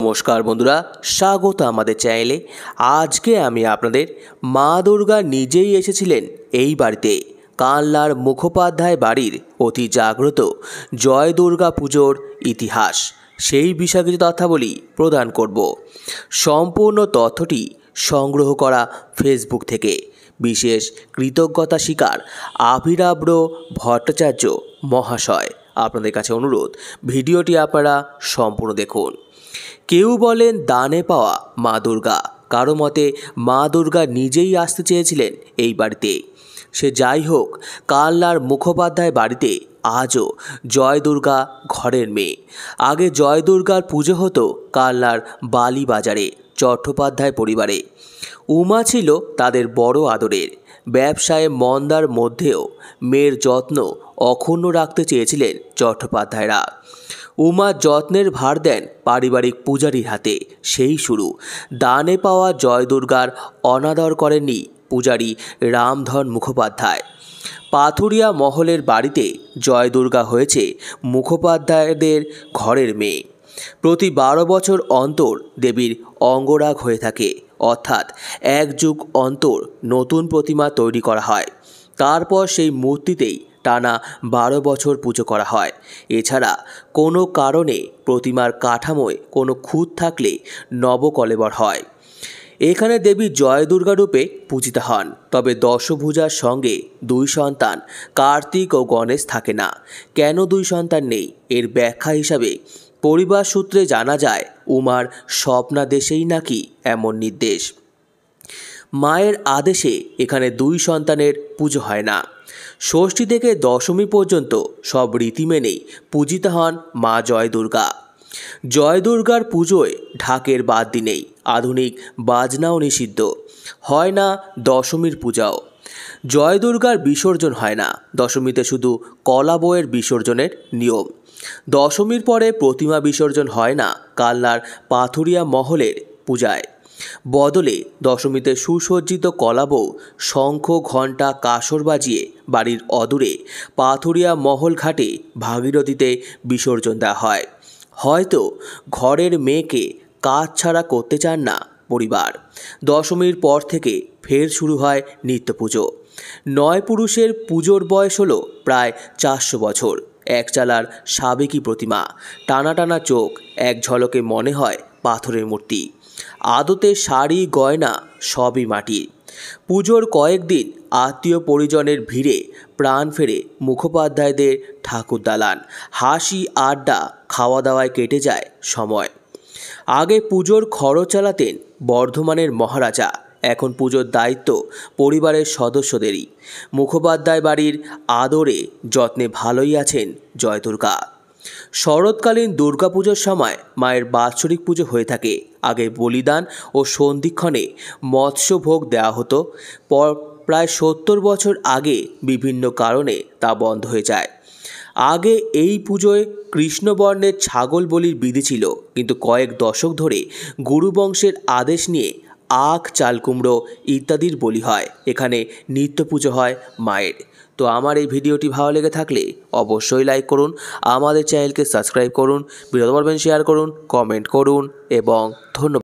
নমস্কার বন্ধুরা স্বাগত আমাদের চ্যানেলে আজকে আমি আপনাদের মা দুর্গা নিজেই এসেছিলেন এই বাড়িতে কানলার মুখোপাধ্যায় বাড়ির অতি জাগ্রত জয় দুর্গা পুজোর ইতিহাস সেই বিষয়ে কিছু তথ্যাবলী প্রদান করব সম্পূর্ণ তথ্যটি সংগ্রহ করা ফেসবুক থেকে বিশেষ কৃতজ্ঞতা শিকার আভিরাব্র ভট্টাচার্য মহাশয় আপনাদের কাছে অনুরোধ ভিডিওটি আপনারা সম্পূর্ণ দেখুন কেউ বলেন দানে পাওয়া মা দুর্গা কারো মতে মা দুর্গা নিজেই আসতে চেয়েছিলেন এই বাড়িতে সে যাই হোক কাল্লার মুখোপাধ্যায় বাড়িতে আজও জয় দুর্গা ঘরের মেয়ে আগে জয় দুর্গার পুজো হতো কাল্লার বালি বাজারে চট্টোপাধ্যায় পরিবারে উমা ছিল তাদের বড় আদরের ব্যবসায় মন্দার মধ্যেও মেয়ের যত্ন অক্ষুণ্ণ রাখতে চেয়েছিলেন চট্টোপাধ্যায়রা উমা যত্নের ভার দেন পারিবারিক পূজারীর হাতে সেই শুরু দানে পাওয়া দুর্গার অনাদর করেননি পূজারী রামধন মুখোপাধ্যায় পাথুরিয়া মহলের বাড়িতে জয়দুর্গা হয়েছে মুখোপাধ্যায়দের ঘরের মেয়ে প্রতি বারো বছর অন্তর দেবীর অঙ্গরাগ হয়ে থাকে অর্থাৎ এক যুগ অন্তর নতুন প্রতিমা তৈরি করা হয় তারপর সেই মূর্তিতেই টানা বারো বছর পুজো করা হয় এছাড়া কোনো কারণে প্রতিমার কাঠামোয় কোনো খুঁত থাকলে নবকলেবর হয় এখানে দেবী জয় দুর্গা রূপে পূজিত হন তবে দশভূজার সঙ্গে দুই সন্তান কার্তিক ও গণেশ থাকে না কেন দুই সন্তান নেই এর ব্যাখ্যা হিসাবে পরিবার সূত্রে জানা যায় উমার স্বপ্নাদেশেই নাকি এমন নির্দেশ মায়ের আদেশে এখানে দুই সন্তানের পুজো হয় না ষষ্ঠী থেকে দশমী পর্যন্ত সব রীতি মেনেই পূজিত হন মা জয় দুর্গা জয় দুর্গার পুজোয় ঢাকের বাদ দিনেই আধুনিক বাজনাও নিষিদ্ধ হয় না দশমীর পূজাও জয় দুর্গার বিসর্জন হয় না দশমীতে শুধু কলা বইয়ের বিসর্জনের নিয়ম দশমীর পরে প্রতিমা বিসর্জন হয় না কালনার পাথুরিয়া মহলের পূজায় বদলে দশমীতে সুসজ্জিত কলাবো শঙ্খ ঘণ্টা কাসর বাজিয়ে বাড়ির অদূরে পাথুরিয়া মহল ঘাটে ভাগীরথীতে বিসর্জন দেওয়া হয় হয়তো ঘরের মেয়েকে কাজ ছাড়া করতে চান না পরিবার দশমীর পর থেকে ফের শুরু হয় নিত্য পুজো নয় পুরুষের পুজোর বয়স হলো প্রায় চারশো বছর এক চালার সাবেকি প্রতিমা টানা টানা চোখ এক ঝলকে মনে হয় পাথরের মূর্তি আদতে শাড়ি গয়না সবই মাটির পুজোর কয়েকদিন আত্মীয় পরিজনের ভিড়ে প্রাণ ফেরে মুখোপাধ্যায়দের ঠাকুর দালান হাসি আড্ডা খাওয়া দাওয়ায় কেটে যায় সময় আগে পুজোর খরচ চালাতেন বর্ধমানের মহারাজা এখন পুজোর দায়িত্ব পরিবারের সদস্যদেরই মুখোপাধ্যায় বাড়ির আদরে যত্নে ভালোই আছেন জয়দুর্গা শরৎকালীন দুর্গাপুজোর সময় মায়ের বাৎসরিক পুজো হয়ে থাকে আগে বলিদান ও সন্ধিক্ষণে মৎস্য ভোগ দেওয়া হতো পর প্রায় সত্তর বছর আগে বিভিন্ন কারণে তা বন্ধ হয়ে যায় আগে এই পুজোয় কৃষ্ণবর্ণের ছাগল বলির বিধি ছিল কিন্তু কয়েক দশক ধরে গুরুবংশের আদেশ নিয়ে আখ চাল কুমড়ো ইত্যাদির বলি হয় এখানে নিত্য পুজো হয় মায়ের তো আমার এই ভিডিওটি ভালো লেগে থাকলে অবশ্যই লাইক করুন আমাদের চ্যানেলকে সাবস্ক্রাইব করুন ভিডিও পারবেন শেয়ার করুন কমেন্ট করুন এবং ধন্যবাদ